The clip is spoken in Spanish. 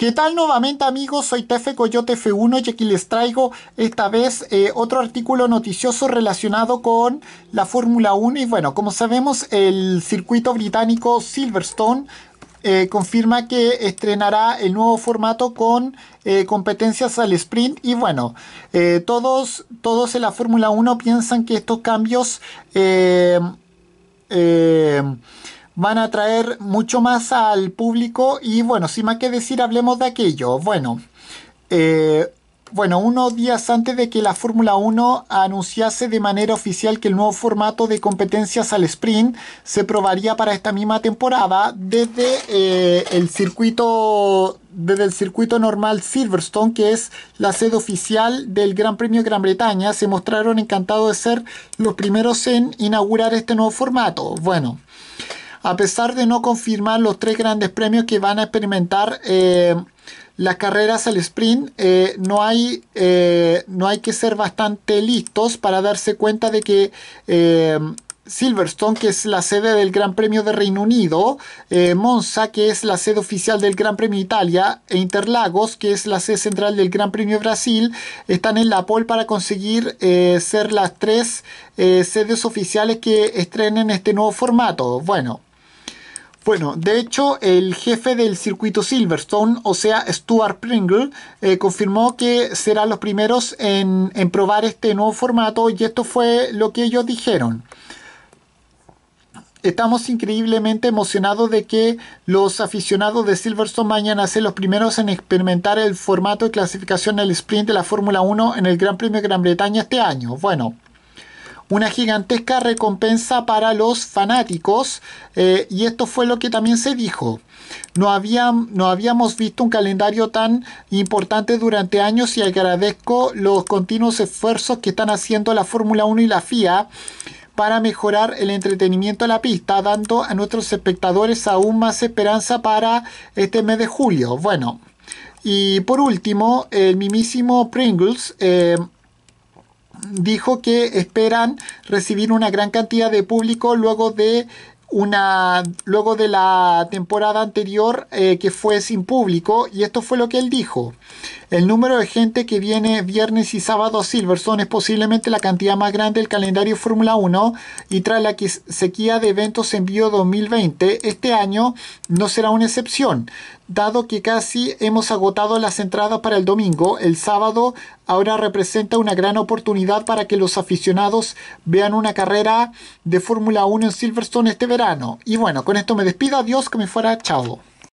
¿Qué tal nuevamente amigos? Soy Tefe Coyote F1 y aquí les traigo esta vez eh, otro artículo noticioso relacionado con la Fórmula 1 y bueno, como sabemos el circuito británico Silverstone eh, confirma que estrenará el nuevo formato con eh, competencias al sprint y bueno, todos, todos en la Fórmula 1 piensan que estos cambios van a atraer mucho más al público y bueno, sin más que decir, hablemos de aquello. Bueno, eh, bueno, unos días antes de que la Fórmula 1 anunciase de manera oficial que el nuevo formato de competencias al sprint se probaría para esta misma temporada desde eh, el circuito desde el circuito normal Silverstone, que es la sede oficial del Gran Premio de Gran Bretaña, se mostraron encantados de ser los primeros en inaugurar este nuevo formato. Bueno, a pesar de no confirmar los tres grandes premios que van a experimentar eh, las carreras al sprint, eh, no, hay, eh, no hay que ser bastante listos para darse cuenta de que... Silverstone, que es la sede del Gran Premio de Reino Unido, Monza, que es la sede oficial del Gran Premio Italia, e Interlagos, que es la sede central del Gran Premio de Brasil, están en la pole para conseguir ser las tres sedes oficiales que estrenen este nuevo formato. Bueno, bueno, de hecho, el jefe del circuito Silverstone, o sea, Stuart Pringle, eh, confirmó que serán los primeros en, probar este nuevo formato y esto fue lo que ellos dijeron estamos increíblemente emocionados de que los aficionados de Silverstone mañana sean los primeros en experimentar el formato de clasificación del sprint de la Fórmula 1 en el Gran Premio de Gran Bretaña este año. Bueno, una gigantesca recompensa para los fanáticos eh, y esto fue lo que también se dijo. No, habíamos visto un calendario tan importante durante años y agradezco los continuos esfuerzos que están haciendo la Fórmula 1 y la FIA para mejorar el entretenimiento de la pista, dando a nuestros espectadores aún más esperanza para este mes de julio. Bueno, y por último, el mimísimo Pringles. Eh, dijo que esperan recibir una gran cantidad de público luego de una luego de la temporada anterior eh, que fue sin público y esto fue lo que él dijo el número de gente que viene viernes y sábado a Silverstone es posiblemente la cantidad más grande del calendario Fórmula 1 y tras la sequía de eventos en vivo 2020, este año no será una excepción, dado que casi hemos agotado las entradas para el domingo, el sábado ahora representa una gran oportunidad para que los aficionados vean una carrera de Fórmula 1 en Silverstone este verano. Y bueno, con esto me despido, adiós, que me fuera, chao.